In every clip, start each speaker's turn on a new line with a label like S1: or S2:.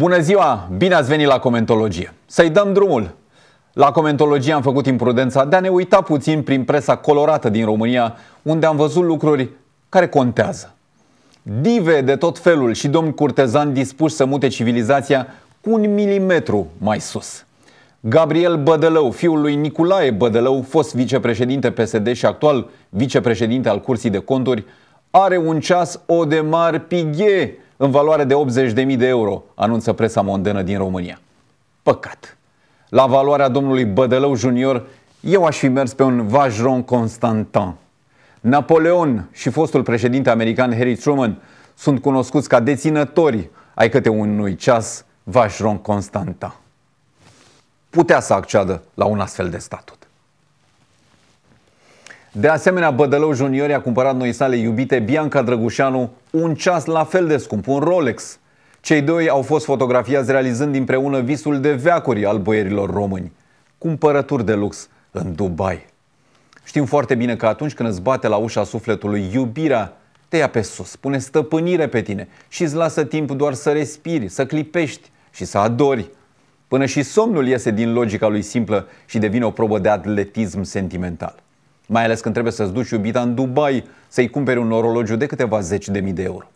S1: Bună ziua! Bine ați venit la Comentologie! Să-i dăm drumul! La Comentologie am făcut imprudența de a ne uita puțin prin presa colorată din România, unde am văzut lucruri care contează. Dive de tot felul și domni curtezan dispuși să mute civilizația cu un milimetru mai sus. Gabriel Bădălău, fiul lui Nicolae Bădălău, fost vicepreședinte PSD și actual vicepreședinte al Curții de Conturi, are un ceas mar Pighe, în valoare de 80.000 de euro, anunță presa mondenă din România. Păcat! La valoarea domnului Bădălău Junior, eu aș fi mers pe un Vajron Constantin. Napoleon și fostul președinte american Harry Truman sunt cunoscuți ca deținători ai câte unui ceas Vajron Constantin. Putea să acceadă la un astfel de statut. De asemenea, Bădălău Junior a cumpărat noi sale iubite Bianca Drăgușanu un ceas la fel de scump, un Rolex. Cei doi au fost fotografiați realizând împreună visul de veacuri al boierilor români. Cumpărături de lux în Dubai. Știm foarte bine că atunci când îți bate la ușa sufletului iubirea, te ia pe sus, pune stăpânire pe tine și îți lasă timp doar să respiri, să clipești și să adori. Până și somnul iese din logica lui simplă și devine o probă de atletism sentimental mai ales când trebuie să-ți duci iubita în Dubai să-i cumperi un orologiu de câteva zeci de mii de euro.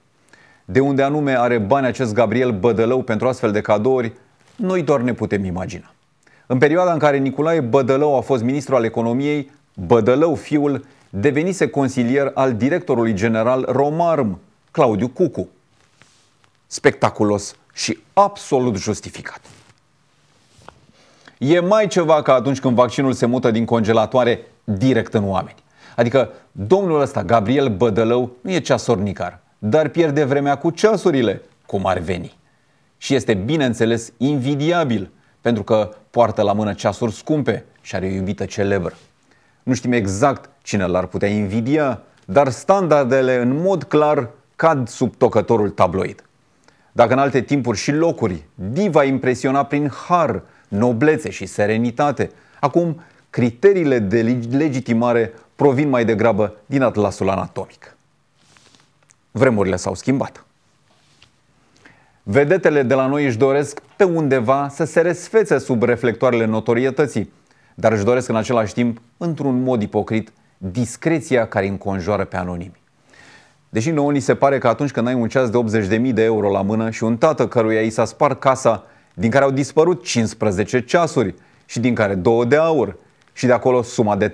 S1: De unde anume are bani acest Gabriel Bădălău pentru astfel de cadouri, noi doar ne putem imagina. În perioada în care Nicolae Bădălău a fost ministru al economiei, Bădălău fiul devenise consilier al directorului general Romarm, Claudiu Cucu. Spectaculos și absolut justificat. E mai ceva ca atunci când vaccinul se mută din congelatoare direct în oameni. Adică domnul ăsta, Gabriel Bădălău, nu e ceasornicar, dar pierde vremea cu ceasurile, cum ar veni. Și este, bineînțeles, invidiabil, pentru că poartă la mână ceasuri scumpe și are o iubită celebră. Nu știm exact cine l-ar putea invidia, dar standardele în mod clar cad sub tocătorul tabloid. Dacă în alte timpuri și locuri diva impresiona prin har, noblețe și serenitate, acum criteriile de legitimare provin mai degrabă din atlasul anatomic. Vremurile s-au schimbat. Vedetele de la noi își doresc pe undeva să se resfețe sub reflectoarele notorietății, dar își doresc în același timp, într-un mod ipocrit, discreția care înconjoară pe anonimi. Deși nouă ni se pare că atunci când ai un ceas de 80.000 de euro la mână și un tată căruia i s-a spart casa, din care au dispărut 15 ceasuri și din care două de aur, și de acolo suma de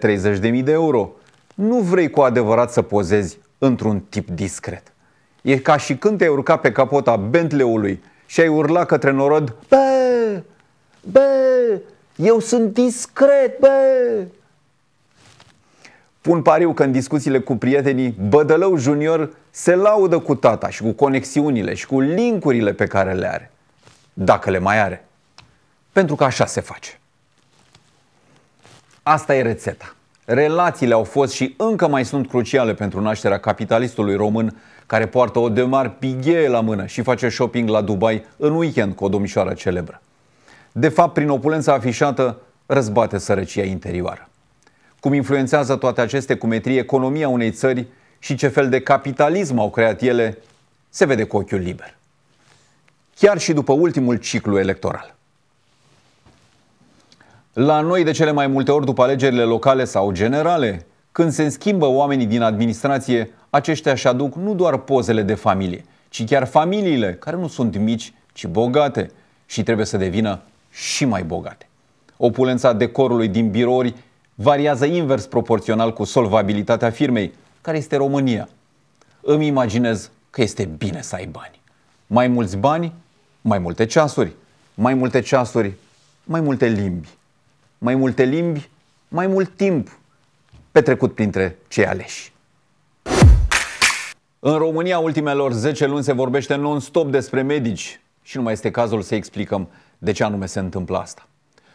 S1: 30.000 de euro. Nu vrei cu adevărat să pozezi într-un tip discret. E ca și când te-ai urcat pe capota Bentley-ului și ai urlat către norod Bă, bă, eu sunt discret, bă! Pun pariu că în discuțiile cu prietenii, Bădălău Junior se laudă cu tata și cu conexiunile și cu linkurile pe care le are. Dacă le mai are. Pentru că așa se face. Asta e rețeta. Relațiile au fost și încă mai sunt cruciale pentru nașterea capitalistului român care poartă o demar pighee la mână și face shopping la Dubai în weekend cu o domnișoară celebră. De fapt, prin opulența afișată, răzbate sărăcia interioară. Cum influențează toate aceste cumetrii economia unei țări și ce fel de capitalism au creat ele, se vede cu ochiul liber. Chiar și după ultimul ciclu electoral. La noi, de cele mai multe ori, după alegerile locale sau generale, când se schimbă oamenii din administrație, aceștia își aduc nu doar pozele de familie, ci chiar familiile, care nu sunt mici, ci bogate și trebuie să devină și mai bogate. Opulența decorului din birouri variază invers proporțional cu solvabilitatea firmei, care este România. Îmi imaginez că este bine să ai bani. Mai mulți bani, mai multe ceasuri, mai multe ceasuri, mai multe limbi mai multe limbi, mai mult timp petrecut printre cei aleși. În România, ultimelor 10 luni se vorbește non-stop despre medici și nu mai este cazul să explicăm de ce anume se întâmplă asta.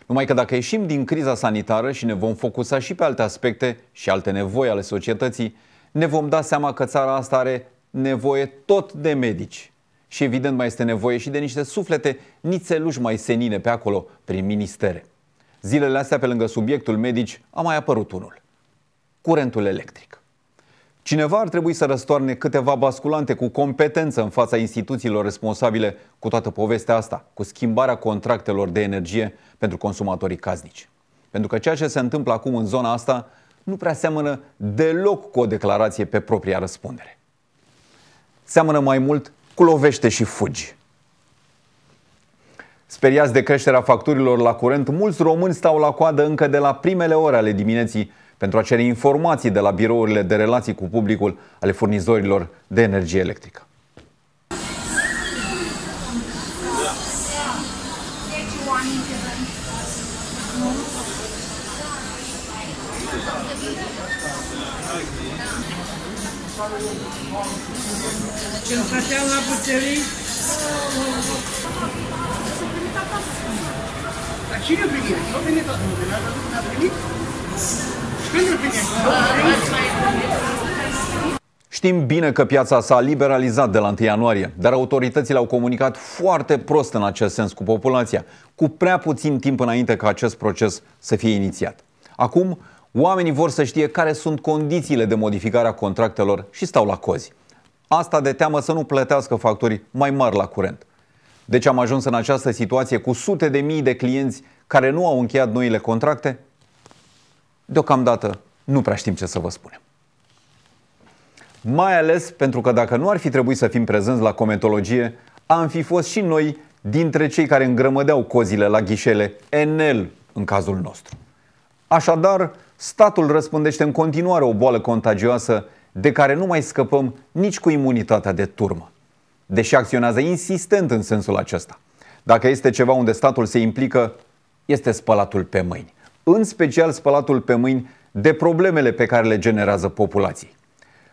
S1: Numai că dacă ieșim din criza sanitară și ne vom focusa și pe alte aspecte și alte nevoi ale societății, ne vom da seama că țara asta are nevoie tot de medici. Și evident mai este nevoie și de niște suflete nițeluși mai senine pe acolo, prin ministere. Zilele astea, pe lângă subiectul medici, a mai apărut unul. Curentul electric. Cineva ar trebui să răstoarne câteva basculante cu competență în fața instituțiilor responsabile cu toată povestea asta, cu schimbarea contractelor de energie pentru consumatorii casnici. Pentru că ceea ce se întâmplă acum în zona asta nu prea seamănă deloc cu o declarație pe propria răspundere. Seamănă mai mult cu lovește și fugi. Speriați de creșterea facturilor la curent, mulți români stau la coadă încă de la primele ore ale dimineții pentru a cere informații de la birourile de relații cu publicul ale furnizorilor de energie electrică. Ce făceam la bucerii? Dar cine Nu toată lumea, dar a primit? Știm bine că piața s-a liberalizat de la 1 ianuarie, dar autoritățile au comunicat foarte prost în acest sens cu populația, cu prea puțin timp înainte ca acest proces să fie inițiat. Acum, oamenii vor să știe care sunt condițiile de modificare a contractelor și stau la cozi. Asta de teamă să nu plătească factori mai mari la curent. Deci am ajuns în această situație cu sute de mii de clienți care nu au încheiat noile contracte? Deocamdată nu prea știm ce să vă spunem. Mai ales pentru că dacă nu ar fi trebuit să fim prezenți la comentologie, am fi fost și noi dintre cei care îngrămădeau cozile la ghișele Enel în cazul nostru. Așadar, statul răspândește în continuare o boală contagioasă de care nu mai scăpăm nici cu imunitatea de turmă deși acționează insistent în sensul acesta. Dacă este ceva unde statul se implică, este spălatul pe mâini. În special spălatul pe mâini de problemele pe care le generează populației.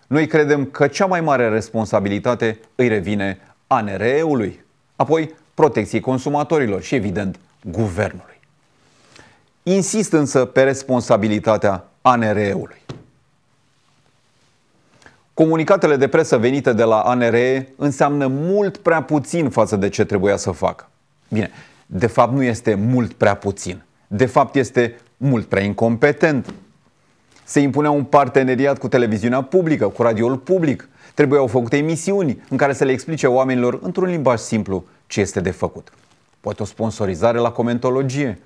S1: Noi credem că cea mai mare responsabilitate îi revine ANRE-ului, apoi protecției consumatorilor și, evident, guvernului. Insist însă pe responsabilitatea ANRE-ului. Comunicatele de presă venite de la ANRE înseamnă mult prea puțin față de ce trebuia să facă. Bine, de fapt nu este mult prea puțin. De fapt este mult prea incompetent. Se impunea un parteneriat cu televiziunea publică, cu radioul public. Trebuiau făcute emisiuni în care să le explice oamenilor într-un limbaj simplu ce este de făcut. Poate o sponsorizare la comentologie.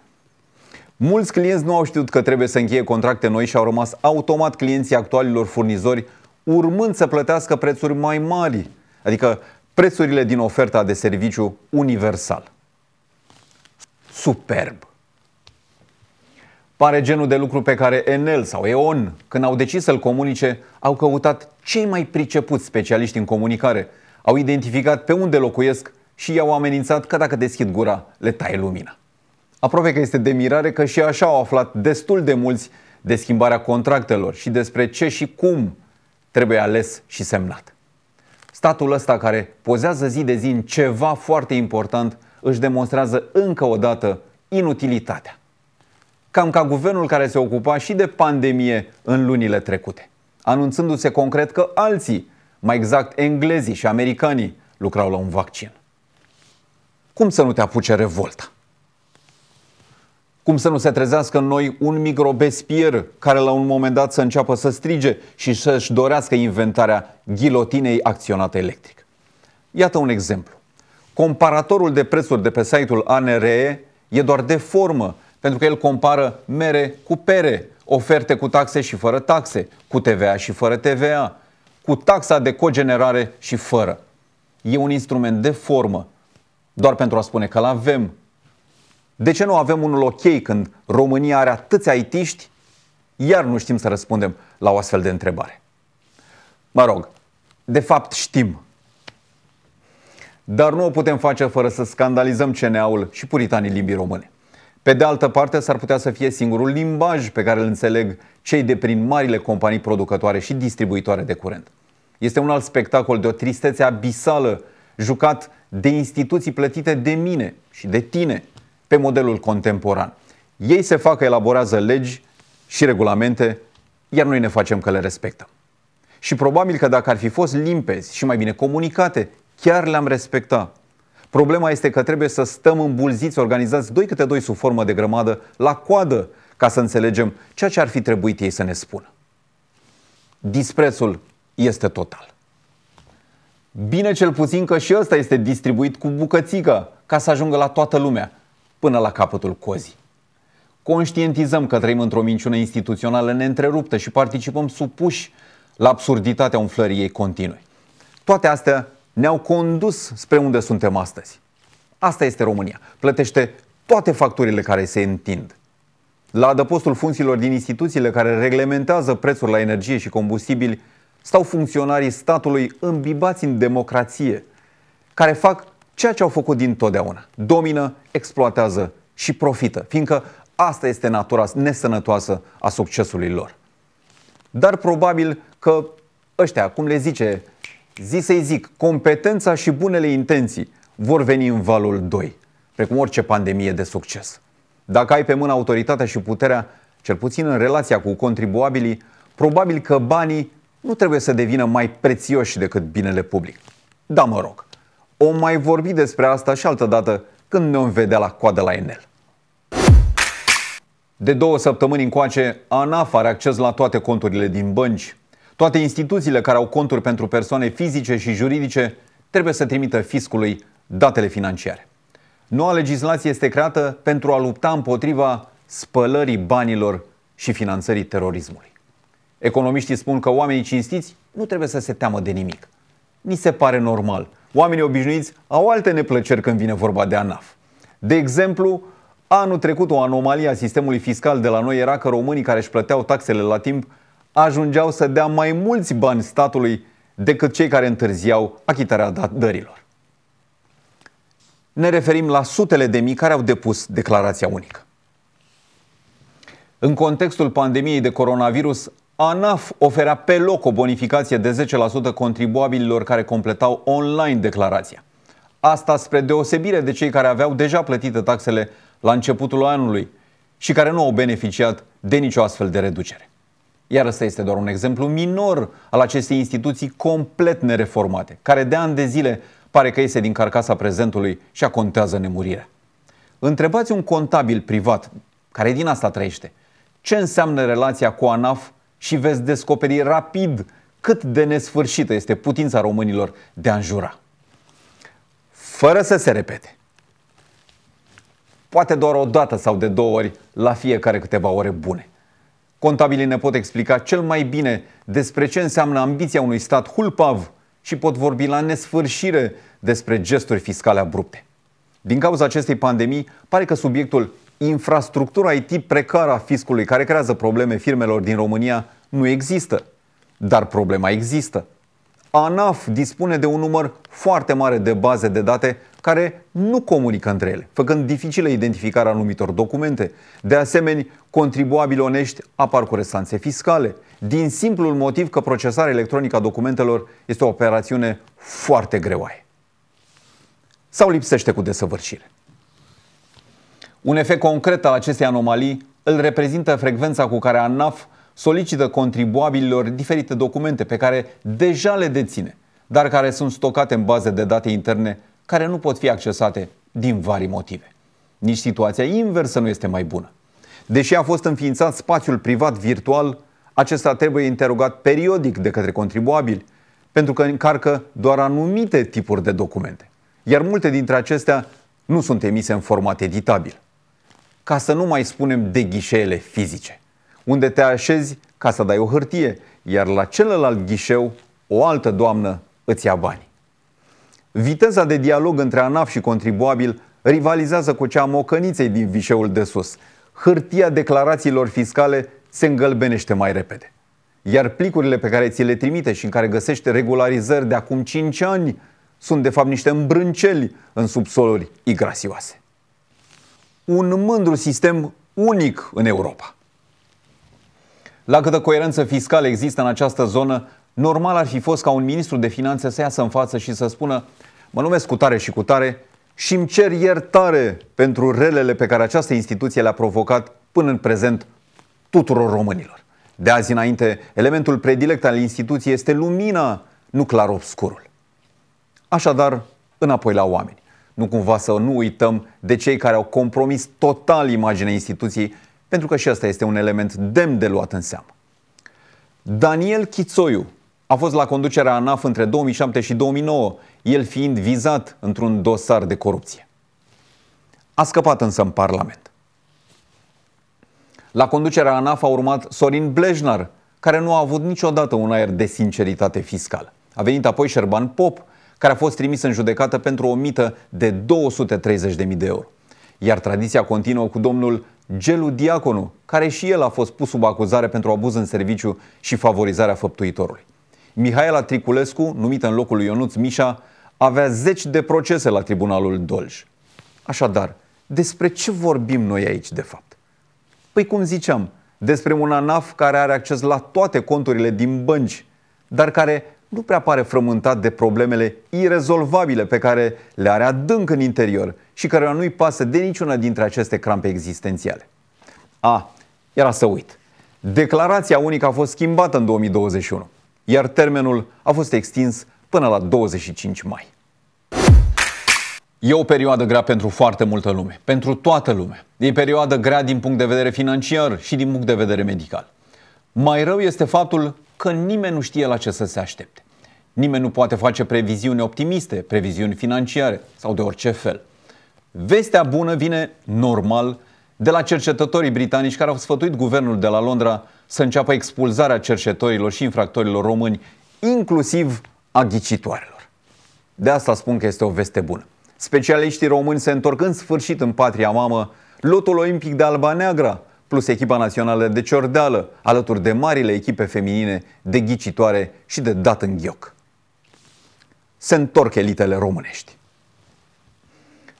S1: Mulți clienți nu au știut că trebuie să încheie contracte noi și au rămas automat clienții actualilor furnizori urmând să plătească prețuri mai mari, adică prețurile din oferta de serviciu universal. Superb! Pare genul de lucru pe care Enel sau EON, când au decis să-l comunice, au căutat cei mai pricepuți specialiști în comunicare, au identificat pe unde locuiesc și i-au amenințat că dacă deschid gura, le taie lumina. Aproape că este de mirare că și așa au aflat destul de mulți de schimbarea contractelor și despre ce și cum trebuie ales și semnat. Statul ăsta care pozează zi de zi în ceva foarte important își demonstrează încă o dată inutilitatea. Cam ca guvernul care se ocupa și de pandemie în lunile trecute, anunțându-se concret că alții, mai exact englezii și americanii, lucrau la un vaccin. Cum să nu te apuce revolta? Cum să nu se trezească în noi un microbespier care la un moment dat să înceapă să strige și să-și dorească inventarea ghilotinei acționate electric. Iată un exemplu. Comparatorul de prețuri de pe site-ul ANRE e doar de formă, pentru că el compară mere cu pere, oferte cu taxe și fără taxe, cu TVA și fără TVA, cu taxa de cogenerare și fără. E un instrument de formă, doar pentru a spune că l-avem, de ce nu avem unul ok când România are atâția aitiști, iar nu știm să răspundem la o astfel de întrebare? Mă rog, de fapt știm. Dar nu o putem face fără să scandalizăm CNA-ul și puritanii limbii române. Pe de altă parte, s-ar putea să fie singurul limbaj pe care îl înțeleg cei de prin marile companii producătoare și distribuitoare de curent. Este un alt spectacol de o tristețe abisală, jucat de instituții plătite de mine și de tine, pe modelul contemporan. Ei se facă, elaborează legi și regulamente, iar noi ne facem că le respectăm. Și probabil că dacă ar fi fost limpezi și mai bine comunicate, chiar le-am respecta. Problema este că trebuie să stăm îmbulziți, organizați doi câte doi sub formă de grămadă, la coadă, ca să înțelegem ceea ce ar fi trebuit ei să ne spună. Disprețul este total. Bine cel puțin că și ăsta este distribuit cu bucățică ca să ajungă la toată lumea până la capătul cozii. Conștientizăm că trăim într-o minciună instituțională neîntreruptă și participăm supuși la absurditatea umflării ei continue. Toate astea ne-au condus spre unde suntem astăzi. Asta este România. Plătește toate facturile care se întind. La adăpostul funcțiilor din instituțiile care reglementează prețuri la energie și combustibili, stau funcționarii statului îmbibați în democrație, care fac ceea ce au făcut dintotdeauna. Domină, exploatează și profită, fiindcă asta este natura nesănătoasă a succesului lor. Dar probabil că ăștia, cum le zice, zi să-i zic, competența și bunele intenții vor veni în valul 2, precum orice pandemie de succes. Dacă ai pe mână autoritatea și puterea, cel puțin în relația cu contribuabilii, probabil că banii nu trebuie să devină mai prețioși decât binele public. Da, mă rog. O mai vorbi despre asta și altă dată când ne o vedea la coadă la Enel. De două săptămâni încoace, ANAF are acces la toate conturile din bănci. Toate instituțiile care au conturi pentru persoane fizice și juridice trebuie să trimită fiscului datele financiare. Noua legislație este creată pentru a lupta împotriva spălării banilor și finanțării terorismului. Economiștii spun că oamenii cinstiți nu trebuie să se teamă de nimic. Ni se pare normal Oamenii obișnuiți au alte neplăceri când vine vorba de ANAF. De exemplu, anul trecut o anomalie a sistemului fiscal de la noi era că românii care își plăteau taxele la timp ajungeau să dea mai mulți bani statului decât cei care întârziau achitarea dărilor. Ne referim la sutele de mii care au depus declarația unică. În contextul pandemiei de coronavirus, ANAF oferea pe loc o bonificație de 10% contribuabililor care completau online declarația. Asta spre deosebire de cei care aveau deja plătite taxele la începutul anului și care nu au beneficiat de nicio astfel de reducere. Iar ăsta este doar un exemplu minor al acestei instituții complet nereformate, care de ani de zile pare că iese din carcasa prezentului și a contează nemurirea. Întrebați un contabil privat, care din asta trăiește, ce înseamnă relația cu ANAF și veți descoperi rapid cât de nesfârșită este putința românilor de a înjura. Fără să se repete. Poate doar o dată sau de două ori la fiecare câteva ore bune. Contabilii ne pot explica cel mai bine despre ce înseamnă ambiția unui stat hulpav și pot vorbi la nesfârșire despre gesturi fiscale abrupte. Din cauza acestei pandemii, pare că subiectul infrastructura IT precară a fiscului care creează probleme firmelor din România nu există. Dar problema există. ANAF dispune de un număr foarte mare de baze de date care nu comunică între ele, făcând dificilă identificarea anumitor documente. De asemenea, contribuabili onești apar cu restanțe fiscale, din simplul motiv că procesarea electronică a documentelor este o operațiune foarte greoaie. Sau lipsește cu desăvârșire. Un efect concret al acestei anomalii îl reprezintă frecvența cu care ANAF solicită contribuabililor diferite documente pe care deja le deține, dar care sunt stocate în baze de date interne care nu pot fi accesate din vari motive. Nici situația inversă nu este mai bună. Deși a fost înființat spațiul privat virtual, acesta trebuie interogat periodic de către contribuabili, pentru că încarcă doar anumite tipuri de documente, iar multe dintre acestea nu sunt emise în format editabil ca să nu mai spunem de ghișeele fizice, unde te așezi ca să dai o hârtie, iar la celălalt ghișeu o altă doamnă îți ia bani. Viteza de dialog între ANAF și contribuabil rivalizează cu cea a mocăniței din vișeul de sus. Hârtia declarațiilor fiscale se îngălbenește mai repede. Iar plicurile pe care ți le trimite și în care găsești regularizări de acum 5 ani sunt de fapt niște îmbrânceli în subsoluri igrasioase un mândru sistem unic în Europa. La câtă coerență fiscală există în această zonă, normal ar fi fost ca un ministru de finanțe să iasă în față și să spună mă numesc cu tare și cu tare și îmi cer iertare pentru relele pe care această instituție le-a provocat până în prezent tuturor românilor. De azi înainte, elementul predilect al instituției este lumina, nu clar obscurul. Așadar, înapoi la oameni nu cumva să nu uităm de cei care au compromis total imaginea instituției, pentru că și asta este un element demn de luat în seamă. Daniel Chițoiu a fost la conducerea ANAF între 2007 și 2009, el fiind vizat într-un dosar de corupție. A scăpat însă în Parlament. La conducerea ANAF a urmat Sorin Blejnar, care nu a avut niciodată un aer de sinceritate fiscală. A venit apoi Șerban Pop, care a fost trimis în judecată pentru o mită de 230.000 de euro. Iar tradiția continuă cu domnul Gelu Diaconu, care și el a fost pus sub acuzare pentru abuz în serviciu și favorizarea făptuitorului. Mihaela Triculescu, numită în locul lui Ionuț Mișa, avea zeci de procese la tribunalul Dolj. Așadar, despre ce vorbim noi aici de fapt? Păi cum ziceam, despre un ANAF care are acces la toate conturile din bănci, dar care nu prea pare frământat de problemele irezolvabile pe care le are adânc în interior și care nu-i pasă de niciuna dintre aceste crampe existențiale. A, era să uit. Declarația unică a fost schimbată în 2021, iar termenul a fost extins până la 25 mai. E o perioadă grea pentru foarte multă lume, pentru toată lumea. E perioadă grea din punct de vedere financiar și din punct de vedere medical. Mai rău este faptul că nimeni nu știe la ce să se aștepte. Nimeni nu poate face previziuni optimiste, previziuni financiare sau de orice fel. Vestea bună vine normal de la cercetătorii britanici care au sfătuit guvernul de la Londra să înceapă expulzarea cercetătorilor și infractorilor români, inclusiv a ghicitoarelor. De asta spun că este o veste bună. Specialiștii români se întorc în sfârșit în patria mamă, lotul olimpic de Alba neagră, plus echipa națională de ciordeală, alături de marile echipe feminine de ghicitoare și de dat în ghioc se întorc elitele românești.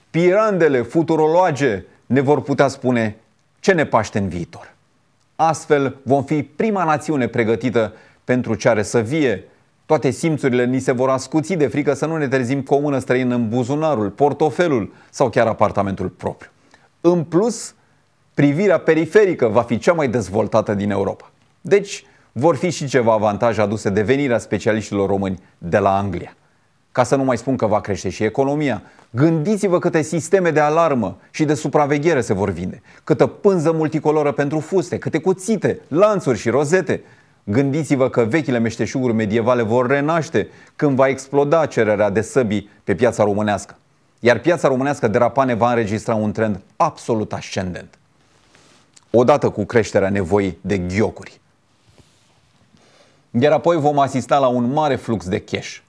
S1: Pirandele futuroloage ne vor putea spune ce ne paște în viitor. Astfel vom fi prima națiune pregătită pentru ce are să vie. Toate simțurile ni se vor ascuți de frică să nu ne trezim cu o mână străină în buzunarul, portofelul sau chiar apartamentul propriu. În plus, privirea periferică va fi cea mai dezvoltată din Europa. Deci, vor fi și ceva avantaje aduse de venirea specialiștilor români de la Anglia. Ca să nu mai spun că va crește și economia. Gândiți-vă câte sisteme de alarmă și de supraveghere se vor vinde, câtă pânză multicoloră pentru fuste, câte cuțite, lanțuri și rozete. Gândiți-vă că vechile meșteșuguri medievale vor renaște când va exploda cererea de săbii pe piața românească. Iar piața românească de rapane va înregistra un trend absolut ascendent. Odată cu creșterea nevoii de ghiocuri. Iar apoi vom asista la un mare flux de cash –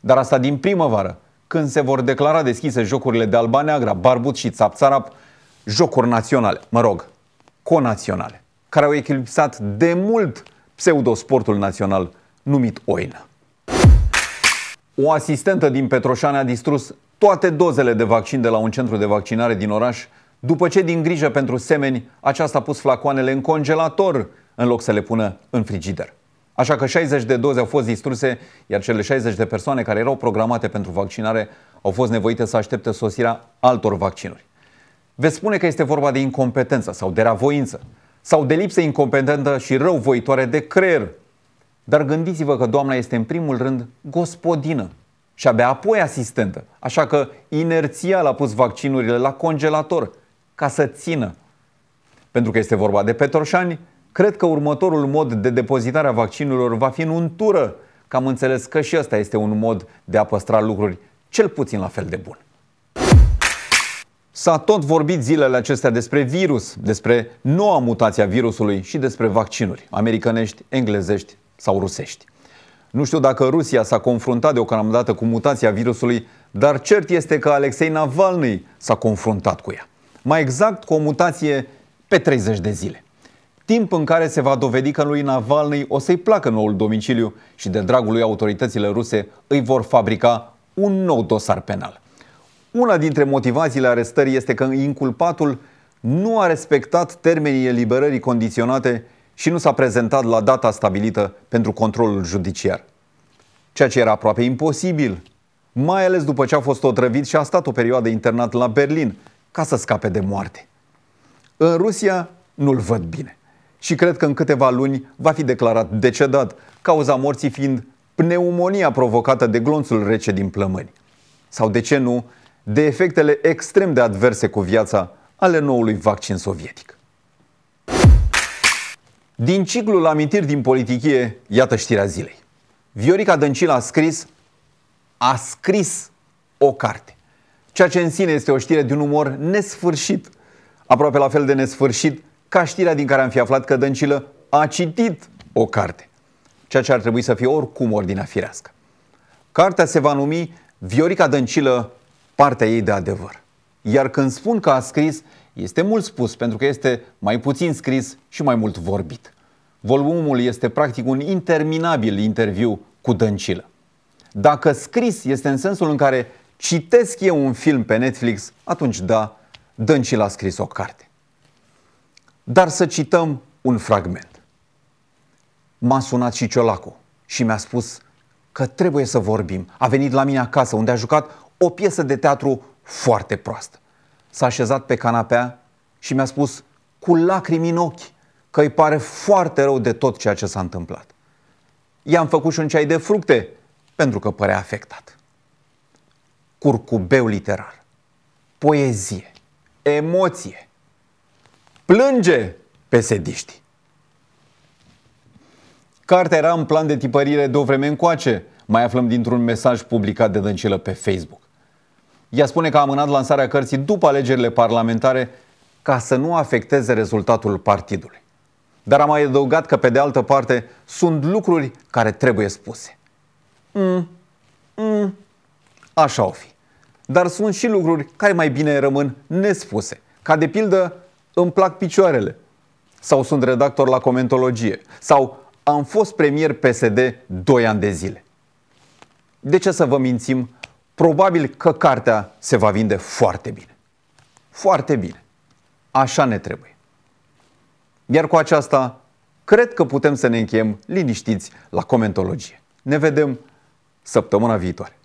S1: dar asta din primăvară, când se vor declara deschise jocurile de Alba Neagra, Barbut și Țapțarap, jocuri naționale, mă rog, conaționale, care au eclipsat de mult pseudosportul național numit Oină. O asistentă din Petroșani a distrus toate dozele de vaccin de la un centru de vaccinare din oraș, după ce, din grijă pentru semeni, aceasta a pus flacoanele în congelator în loc să le pună în frigider. Așa că 60 de doze au fost distruse, iar cele 60 de persoane care erau programate pentru vaccinare au fost nevoite să aștepte sosirea altor vaccinuri. Veți spune că este vorba de incompetență sau de ravoință sau de lipsă incompetentă și răuvoitoare de creier. Dar gândiți-vă că doamna este în primul rând gospodină și abia apoi asistentă. Așa că l a pus vaccinurile la congelator ca să țină. Pentru că este vorba de petroșani, Cred că următorul mod de depozitare a vaccinurilor va fi în untură, că am înțeles că și ăsta este un mod de a păstra lucruri cel puțin la fel de bun. S-a tot vorbit zilele acestea despre virus, despre noua mutație a virusului și despre vaccinuri americanești, englezești sau rusești. Nu știu dacă Rusia s-a confruntat deocamdată cu mutația virusului, dar cert este că Alexei Navalny s-a confruntat cu ea. Mai exact cu o mutație pe 30 de zile timp în care se va dovedi că lui Navalny o să-i placă noul domiciliu și de dragul lui autoritățile ruse îi vor fabrica un nou dosar penal. Una dintre motivațiile arestării este că inculpatul nu a respectat termenii eliberării condiționate și nu s-a prezentat la data stabilită pentru controlul judiciar. Ceea ce era aproape imposibil, mai ales după ce a fost otrăvit și a stat o perioadă internat la Berlin ca să scape de moarte. În Rusia nu-l văd bine și cred că în câteva luni va fi declarat decedat, cauza morții fiind pneumonia provocată de glonțul rece din plămâni. Sau de ce nu, de efectele extrem de adverse cu viața ale noului vaccin sovietic. Din ciclul amintiri din politicie, iată știrea zilei. Viorica Dăncilă a scris, a scris o carte. Ceea ce în sine este o știre de un umor nesfârșit, aproape la fel de nesfârșit ca știrea din care am fi aflat că Dăncilă a citit o carte, ceea ce ar trebui să fie oricum ordinea firească. Cartea se va numi Viorica Dăncilă, partea ei de adevăr. Iar când spun că a scris, este mult spus, pentru că este mai puțin scris și mai mult vorbit. Volumul este practic un interminabil interviu cu Dăncilă. Dacă scris este în sensul în care citesc eu un film pe Netflix, atunci da, Dăncilă a scris o carte. Dar să cităm un fragment. M-a sunat și Ciolacu și mi-a spus că trebuie să vorbim. A venit la mine acasă unde a jucat o piesă de teatru foarte proastă. S-a așezat pe canapea și mi-a spus cu lacrimi în ochi că îi pare foarte rău de tot ceea ce s-a întâmplat. I-am făcut și un ceai de fructe pentru că părea afectat. Curcubeu literar, poezie, emoție, plânge pe sediști. Cartea era în plan de tipărire de o vreme încoace, mai aflăm dintr-un mesaj publicat de Dăncilă pe Facebook. Ea spune că a amânat lansarea cărții după alegerile parlamentare ca să nu afecteze rezultatul partidului. Dar a mai adăugat că, pe de altă parte, sunt lucruri care trebuie spuse. Mm, mm, așa o fi. Dar sunt și lucruri care mai bine rămân nespuse, ca de pildă îmi plac picioarele. Sau sunt redactor la comentologie. Sau am fost premier PSD 2 ani de zile. De ce să vă mințim? Probabil că cartea se va vinde foarte bine. Foarte bine. Așa ne trebuie. Iar cu aceasta, cred că putem să ne încheiem liniștiți la comentologie. Ne vedem săptămâna viitoare.